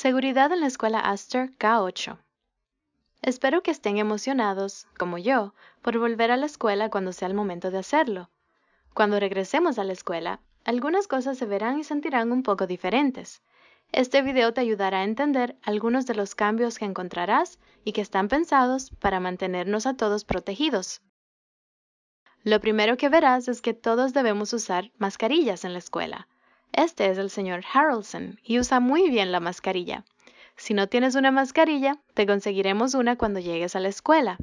Seguridad en la escuela Aster K8. Espero que estén emocionados, como yo, por volver a la escuela cuando sea el momento de hacerlo. Cuando regresemos a la escuela, algunas cosas se verán y sentirán un poco diferentes. Este video te ayudará a entender algunos de los cambios que encontrarás y que están pensados para mantenernos a todos protegidos. Lo primero que verás es que todos debemos usar mascarillas en la escuela. Este es el señor Harrelson y usa muy bien la mascarilla. Si no tienes una mascarilla, te conseguiremos una cuando llegues a la escuela.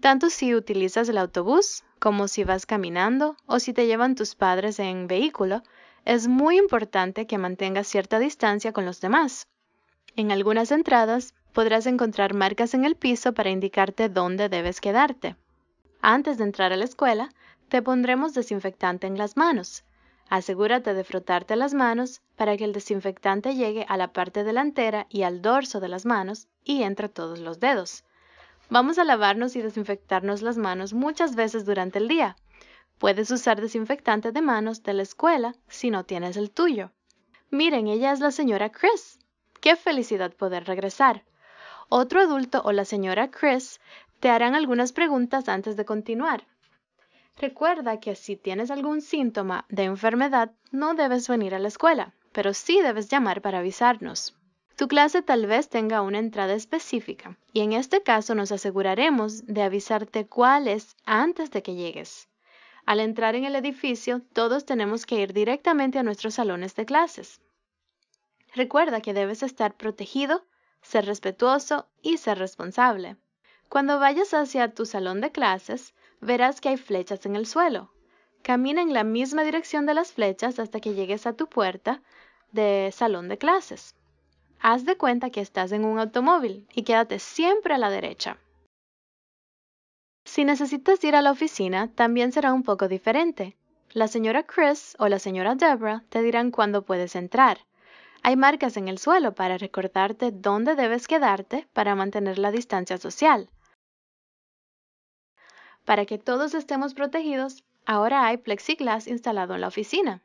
Tanto si utilizas el autobús, como si vas caminando o si te llevan tus padres en vehículo, es muy importante que mantengas cierta distancia con los demás. En algunas entradas podrás encontrar marcas en el piso para indicarte dónde debes quedarte. Antes de entrar a la escuela, te pondremos desinfectante en las manos Asegúrate de frotarte las manos para que el desinfectante llegue a la parte delantera y al dorso de las manos y entre todos los dedos. Vamos a lavarnos y desinfectarnos las manos muchas veces durante el día. Puedes usar desinfectante de manos de la escuela si no tienes el tuyo. Miren, ella es la señora Chris. Qué felicidad poder regresar. Otro adulto o la señora Chris te harán algunas preguntas antes de continuar. Recuerda que si tienes algún síntoma de enfermedad, no debes venir a la escuela, pero sí debes llamar para avisarnos. Tu clase tal vez tenga una entrada específica, y en este caso nos aseguraremos de avisarte cuál es antes de que llegues. Al entrar en el edificio, todos tenemos que ir directamente a nuestros salones de clases. Recuerda que debes estar protegido, ser respetuoso y ser responsable. Cuando vayas hacia tu salón de clases, verás que hay flechas en el suelo. Camina en la misma dirección de las flechas hasta que llegues a tu puerta de salón de clases. Haz de cuenta que estás en un automóvil y quédate siempre a la derecha. Si necesitas ir a la oficina, también será un poco diferente. La señora Chris o la señora Deborah te dirán cuándo puedes entrar. Hay marcas en el suelo para recordarte dónde debes quedarte para mantener la distancia social. Para que todos estemos protegidos, ahora hay plexiglas instalado en la oficina.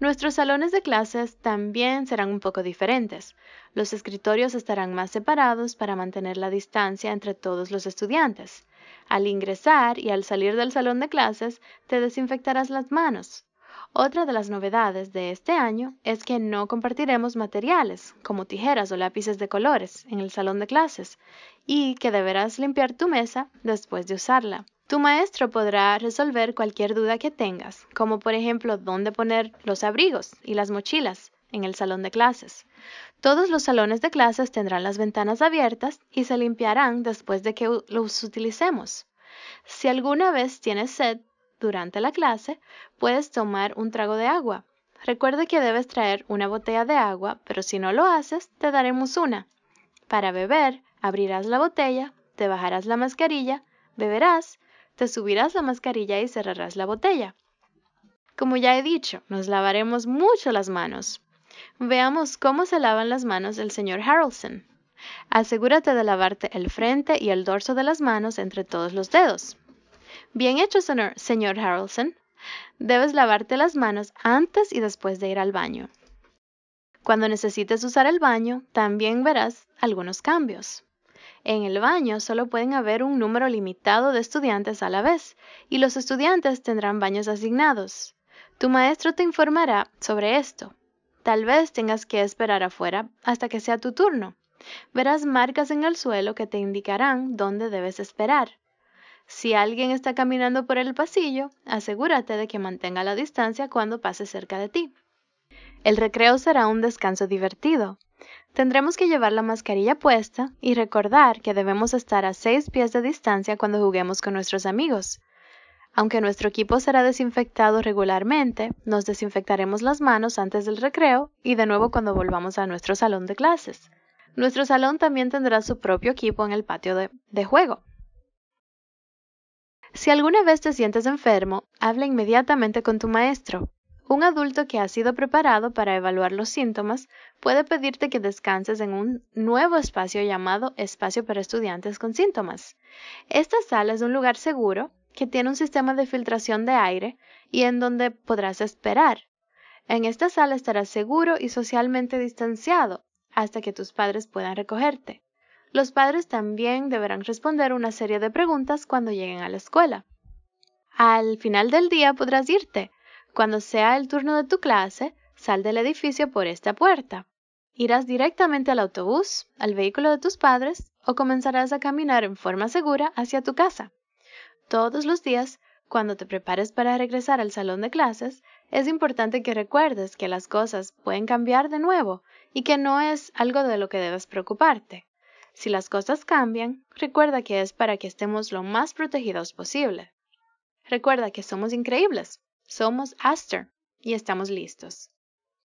Nuestros salones de clases también serán un poco diferentes. Los escritorios estarán más separados para mantener la distancia entre todos los estudiantes. Al ingresar y al salir del salón de clases, te desinfectarás las manos. Otra de las novedades de este año es que no compartiremos materiales como tijeras o lápices de colores en el salón de clases y que deberás limpiar tu mesa después de usarla. Tu maestro podrá resolver cualquier duda que tengas, como por ejemplo dónde poner los abrigos y las mochilas en el salón de clases. Todos los salones de clases tendrán las ventanas abiertas y se limpiarán después de que los utilicemos. Si alguna vez tienes sed, durante la clase, puedes tomar un trago de agua. Recuerda que debes traer una botella de agua, pero si no lo haces, te daremos una. Para beber, abrirás la botella, te bajarás la mascarilla, beberás, te subirás la mascarilla y cerrarás la botella. Como ya he dicho, nos lavaremos mucho las manos. Veamos cómo se lavan las manos el señor Harrelson. Asegúrate de lavarte el frente y el dorso de las manos entre todos los dedos. Bien hecho, señor Harrelson. Debes lavarte las manos antes y después de ir al baño. Cuando necesites usar el baño, también verás algunos cambios. En el baño solo pueden haber un número limitado de estudiantes a la vez, y los estudiantes tendrán baños asignados. Tu maestro te informará sobre esto. Tal vez tengas que esperar afuera hasta que sea tu turno. Verás marcas en el suelo que te indicarán dónde debes esperar. Si alguien está caminando por el pasillo, asegúrate de que mantenga la distancia cuando pase cerca de ti. El recreo será un descanso divertido. Tendremos que llevar la mascarilla puesta y recordar que debemos estar a seis pies de distancia cuando juguemos con nuestros amigos. Aunque nuestro equipo será desinfectado regularmente, nos desinfectaremos las manos antes del recreo y de nuevo cuando volvamos a nuestro salón de clases. Nuestro salón también tendrá su propio equipo en el patio de, de juego. Si alguna vez te sientes enfermo, habla inmediatamente con tu maestro. Un adulto que ha sido preparado para evaluar los síntomas puede pedirte que descanses en un nuevo espacio llamado Espacio para Estudiantes con Síntomas. Esta sala es un lugar seguro que tiene un sistema de filtración de aire y en donde podrás esperar. En esta sala estarás seguro y socialmente distanciado hasta que tus padres puedan recogerte. Los padres también deberán responder una serie de preguntas cuando lleguen a la escuela. Al final del día podrás irte. Cuando sea el turno de tu clase, sal del edificio por esta puerta. Irás directamente al autobús, al vehículo de tus padres o comenzarás a caminar en forma segura hacia tu casa. Todos los días, cuando te prepares para regresar al salón de clases, es importante que recuerdes que las cosas pueden cambiar de nuevo y que no es algo de lo que debes preocuparte. Si las cosas cambian, recuerda que es para que estemos lo más protegidos posible. Recuerda que somos increíbles, somos Aster y estamos listos.